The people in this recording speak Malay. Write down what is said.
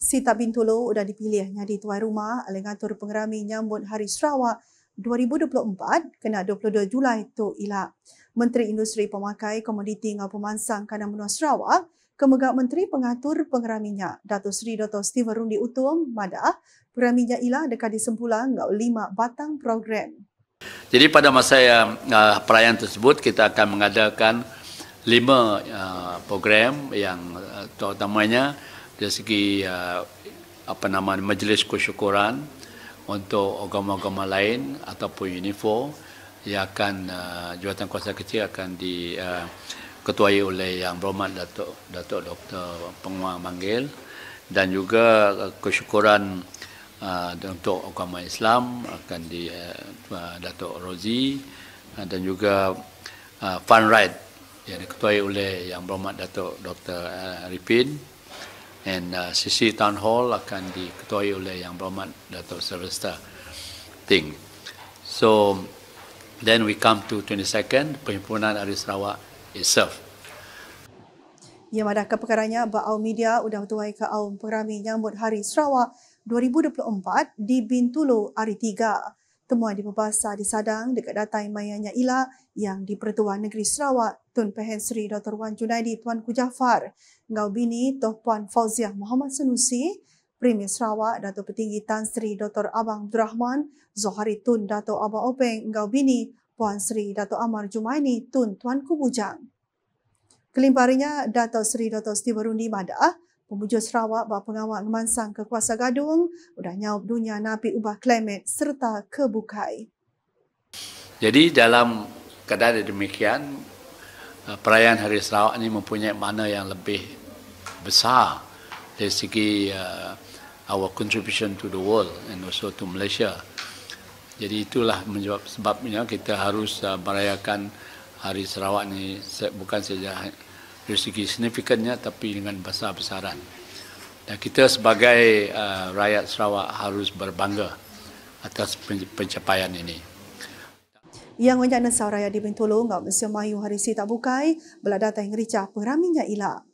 Sita Bintulu sudah dipilih jadi tuan rumah oleh ngatur pengerami nyambut Hari Sarawak 2024 kena 22 Julai tu ilah. Menteri Industri Pemakai Komoditi dan Pemansang Kanan Menua Sarawak Kemegak Menteri Pengatur Pengeraminya, Datuk Seri Dr. Steven Rundi Utum, Madah, Pengeraminya ialah dekat disempulang dengan lima batang program. Jadi pada masa yang, uh, perayaan tersebut, kita akan mengadakan lima uh, program yang uh, terutamanya dari segi uh, apa nama majlis kesyukuran untuk agama-agama lain ataupun UNIFO yang akan uh, jawatan kuasa kecil akan di uh, ketuai oleh yang berhormat Datuk Datuk Dr. Penguang Manggil dan juga kesyukuran uh, untuk agama Islam akan di uh, Datuk Rozi uh, dan juga uh, fun ride yang diketuai oleh yang berhormat Datuk Dr. Ripin dan uh, sesi town hall akan diketuai oleh Yang Berhormat Datuk Sylvester Ting. So then we come to 22nd perhimpunan Ahli Sarawak itself. Ya madah ke Baau Media sudah tuai ke au perami nyambut Hari Sarawak 2024 di Bintulu Hari 3. Temuan di pembahasan di Sadang dekat data Mayanya Nyaila yang di Pertuan Negeri Sarawak, Tun Pahen Sri Dr. Wan Junaidi, Tuan Kujafar, Ngau Bini, Toh Puan Fauziah Muhammad Senusi, Premier Sarawak, Datuk Petinggi Tan Sri Dr. Abang Abdul Rahman, Zohari Tun Datuk Abang Openg, Ngau Bini, Puan Sri Datuk Amar Jumaini, Tun Tuan Kubujang. Kelimparinya Datuk Sri Dato' Setiwarundi Madah, Pembujur Sarawak bak pengawal memansang ke kuasa gadung, udah nyawab dunia napi ubah klimat serta kebukai. Jadi dalam keadaan demikian, eh, perayaan Hari Sarawak ini mempunyai makna yang lebih besar dari segi uh, our contribution to the world and also to Malaysia. Jadi itulah sebabnya kita harus uh, merayakan Hari Sarawak ini bukan saja dari segi signifikannya tapi dengan besar-besaran. Dan kita sebagai uh, rakyat Sarawak harus berbangga atas pencapaian ini. Yang menjana sauraya di Bintulu, Ngak Mesir Mayu Harisi Tabukai, Belada Tengrica, Peraminya Ilak.